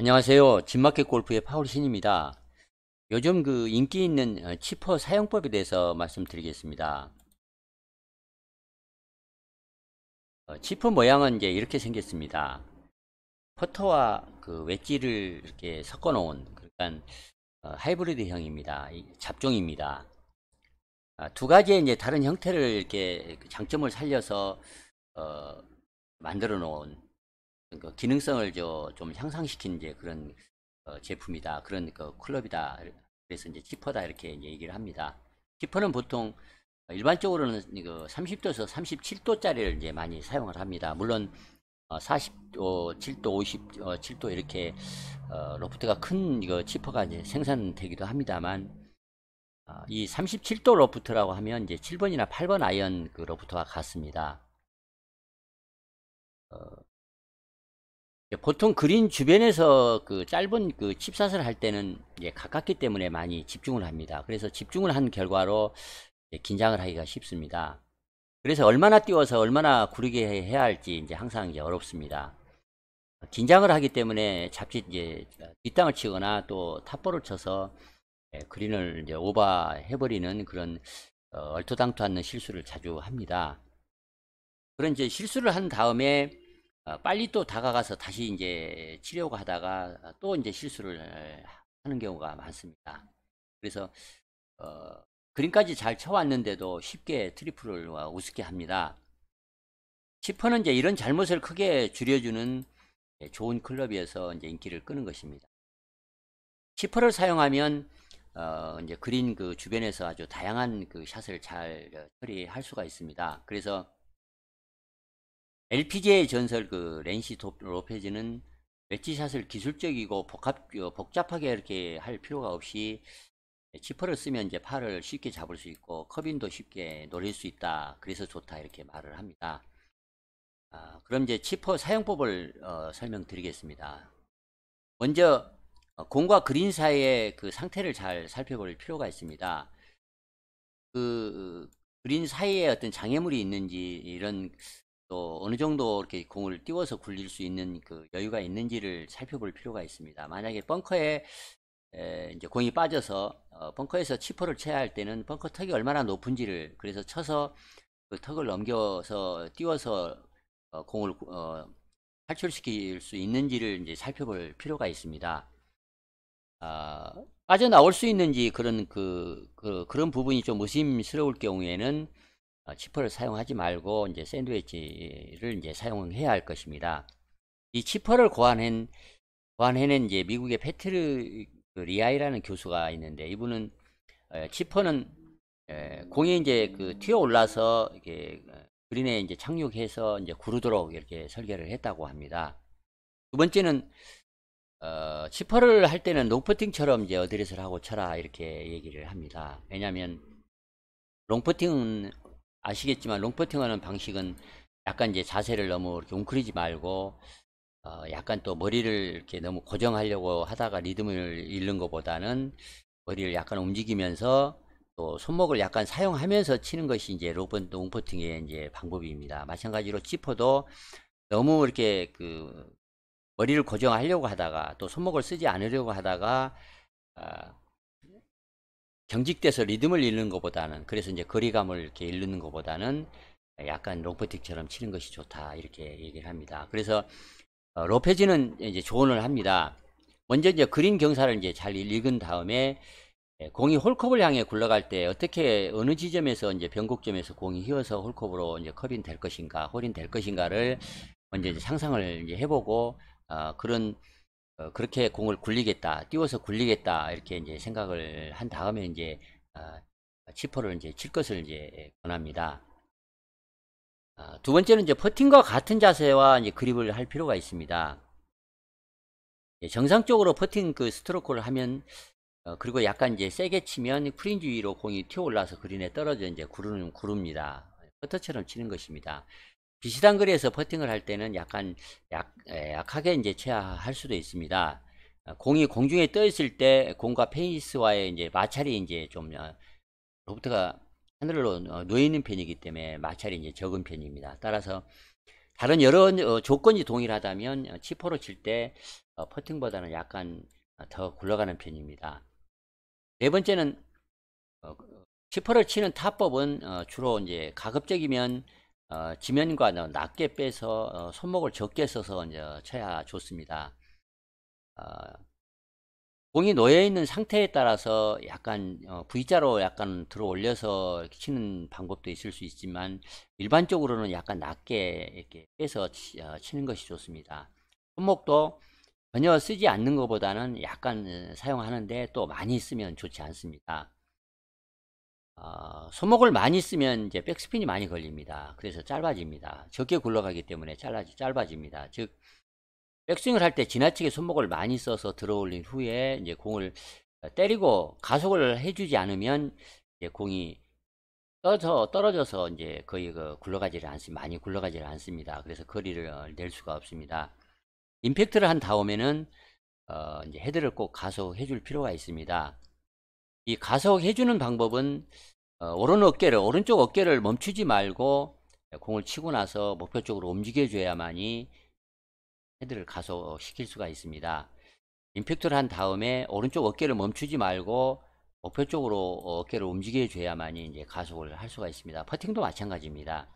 안녕하세요. 진마켓 골프의 파울 신입니다. 요즘 그 인기 있는 어, 치퍼 사용법에 대해서 말씀드리겠습니다. 어, 치퍼 모양은 이제 이렇게 생겼습니다. 퍼터와 그 웨지를 이렇게 섞어 놓은 그러니까 어, 하이브리드형입니다. 잡종입니다. 아, 두 가지의 이제 다른 형태를 이렇게 장점을 살려서 어, 만들어 놓은 그 기능성을 저, 좀 향상시킨 이제 그런 어, 제품이다. 그런 그 클럽이다. 그래서 이제 지퍼다. 이렇게 얘기를 합니다. 지퍼는 보통 일반적으로는 그 30도에서 37도짜리를 이제 많이 사용을 합니다. 물론 47도, 어, 57도 어, 이렇게 어, 로프트가 큰 이거 그 지퍼가 이제 생산되기도 합니다만 아, 이 37도 로프트라고 하면 이제 7번이나 8번 아이언 그 로프트와 같습니다. 예, 보통 그린 주변에서 그 짧은 그 칩샷을 할 때는 예, 가깝기 때문에 많이 집중을 합니다. 그래서 집중을 한 결과로 긴장을 하기가 쉽습니다. 그래서 얼마나 띄워서 얼마나 구르게 해야 할지 이제 항상 이제 어렵습니다. 긴장을 하기 때문에 잡지 이제 뒷땅을 치거나 또 탑볼을 쳐서 예, 그린을 이제 오버해버리는 그런 어, 얼토당토 않는 실수를 자주 합니다. 그런 이제 실수를 한 다음에 어, 빨리 또 다가가서 다시 이제 치료고 하다가 또 이제 실수를 하는 경우가 많습니다. 그래서 어, 그림까지 잘 쳐왔는데도 쉽게 트리플을 우습게 합니다. 10퍼는 이제 이런 잘못을 크게 줄여주는 예, 좋은 클럽이어서 이제 인기를 끄는 것입니다. 10퍼를 사용하면 어, 이제 그린 그 주변에서 아주 다양한 그 샷을 잘 어, 처리할 수가 있습니다. 그래서 l p g a 전설 그 렌시 로페즈는 웨지샷을 기술적이고 복합, 어, 복잡하게 이렇게 할 필요가 없이 지퍼를 쓰면 이제 팔을 쉽게 잡을 수 있고 커빈도 쉽게 노릴 수 있다 그래서 좋다 이렇게 말을 합니다 아, 그럼 이제 지퍼 사용법을 어, 설명드리겠습니다 먼저 어, 공과 그린 사이의 그 상태를 잘 살펴볼 필요가 있습니다 그 그린 사이에 어떤 장애물이 있는지 이런 또 어느 정도 이렇게 공을 띄워서 굴릴 수 있는 그 여유가 있는지를 살펴볼 필요가 있습니다. 만약에 벙커에 에, 이제 공이 빠져서 어, 벙커에서 치퍼를 쳐야 할 때는 벙커 턱이 얼마나 높은지를 그래서 쳐서 그 턱을 넘겨서 띄워서 어, 공을 어, 탈출시킬 수 있는지를 이제 살펴볼 필요가 있습니다. 아, 빠져나올 수 있는지 그런 그, 그 그런 부분이 좀 의심스러울 경우에는 어, 치퍼를 사용하지 말고 이제 샌드웨치를 이제 사용해야 할 것입니다. 이치퍼를 고안한 고안해낸 이제 미국의 페트르 리아이라는 교수가 있는데 이분은 치퍼는 공이 이제 그 튀어 올라서 이게 어, 그린에 이제 착륙해서 이제 구르도록 이렇게 설계를 했다고 합니다. 두 번째는 어, 지퍼를 할 때는 롱퍼팅처럼 이제 어드레스를 하고 쳐라 이렇게 얘기를 합니다. 왜냐하면 롱퍼팅은 아시겠지만 롱퍼팅하는 방식은 약간 이제 자세를 너무 이렇게 웅크리지 말고 어, 약간 또 머리를 이렇게 너무 고정하려고 하다가 리듬을 잃는 것보다는 머리를 약간 움직이면서 또 손목을 약간 사용하면서 치는 것이 이제 롱퍼팅의 이제 방법입니다. 마찬가지로 지퍼도 너무 이렇게 그 머리를 고정하려고 하다가 또 손목을 쓰지 않으려고 하다가 어, 경직돼서 리듬을 잃는 것보다는 그래서 이제 거리감을 이렇게 잃는 것보다는 약간 로퍼틱처럼 치는 것이 좋다 이렇게 얘기를 합니다. 그래서 어, 로페지는 이제 조언을 합니다. 먼저 이제 그린 경사를 이제 잘 읽은 다음에 예, 공이 홀컵을 향해 굴러갈 때 어떻게 어느 지점에서 이제 변곡점에서 공이 휘어서 홀컵으로 이제 컵인 될 것인가 홀인 될 것인가를 먼저 이제 상상을 이제 해보고 어, 그런 어, 그렇게 공을 굴리겠다, 띄워서 굴리겠다 이렇게 이제 생각을 한 다음에 이제 어, 치퍼를 이제 칠 것을 이제 권합니다. 어, 두 번째는 이제 퍼팅과 같은 자세와 이제 그립을 할 필요가 있습니다. 예, 정상적으로 퍼팅 그 스트로크를 하면 어, 그리고 약간 이제 세게 치면 프린지 위로 공이 튀어 올라서 그린에 떨어져 이제 구르는 구릅니다. 퍼터처럼 치는 것입니다. 비슷한 거리에서 퍼팅을 할 때는 약간 약, 약하게 이제 체할 수도 있습니다. 어, 공이 공중에 떠 있을 때 공과 페이스와의 이제 마찰이 이제 좀 어, 로프트가 하늘로 놓여 어, 있는 편이기 때문에 마찰이 이제 적은 편입니다. 따라서 다른 여러 조건이 동일하다면 치퍼로칠 때 퍼팅보다는 약간 더 굴러가는 편입니다. 네 번째는 그, 치퍼를 치는 타법은 주로 이제 가급적이면 어, 지면과 낮게 빼서 어, 손목을 적게 써서 이제 쳐야 좋습니다. 어, 공이 놓여 있는 상태에 따라서 약간 어, V자로 약간 들어 올려서 치는 방법도 있을 수 있지만 일반적으로는 약간 낮게 이렇게 빼서 치, 어, 치는 것이 좋습니다. 손목도 전혀 쓰지 않는 것보다는 약간 어, 사용하는데 또 많이 쓰면 좋지 않습니다. 어, 소목을 많이 쓰면 이제 백스핀이 많이 걸립니다. 그래서 짧아집니다. 적게 굴러가기 때문에 짧아지, 짧아집니다. 즉, 백스윙을 할 때 지나치게 손목을 많이 써서 들어올린 후에 이제 공을 때리고 가속을 해주지 않으면 이제 공이 떠서 떨어져서 이제 거의 그 굴러가지를 않습니다. 많이 굴러가지를 않습니다. 그래서 거리를 낼 수가 없습니다. 임팩트를 한 다음에는 어, 이제 헤드를 꼭 가속해 줄 필요가 있습니다. 이 가속 해주는 방법은 어, 오른 어깨를 오른쪽 어깨를 멈추지 말고 공을 치고 나서 목표 쪽으로 움직여줘야만이 헤드를 가속시킬 수가 있습니다. 임팩트를 한 다음에 오른쪽 어깨를 멈추지 말고 목표 쪽으로 어, 어깨를 움직여줘야만이 이제 가속을 할 수가 있습니다. 퍼팅도 마찬가지입니다.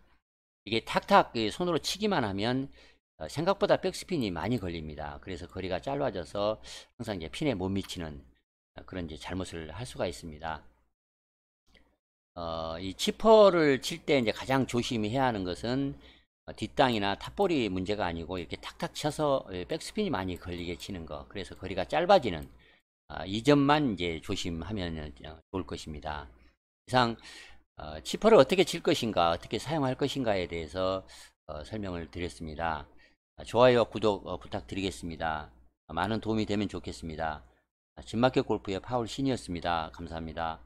이게 탁탁 손으로 치기만 하면 어, 생각보다 백스핀이 많이 걸립니다. 그래서 거리가 짧아져서 항상 이제 핀에 못 미치는 그런 이제 잘못을 할 수가 있습니다. 어, 이 치퍼를 칠 때 이제 가장 조심 해야 하는 것은 어, 뒷땅이나 탑볼이 문제가 아니고 이렇게 탁탁 쳐서 예, 백스핀이 많이 걸리게 치는 거. 그래서 거리가 짧아지는 아, 이 점만 이제 조심하면 어, 좋을 것입니다. 이상 어, 치퍼를 어떻게 칠 것인가, 어떻게 사용할 것인가에 대해서 어, 설명을 드렸습니다. 좋아요 구독 어, 부탁드리겠습니다. 많은 도움이 되면 좋겠습니다. 아, 진마켓 골프의 파울 신이었습니다. 감사합니다.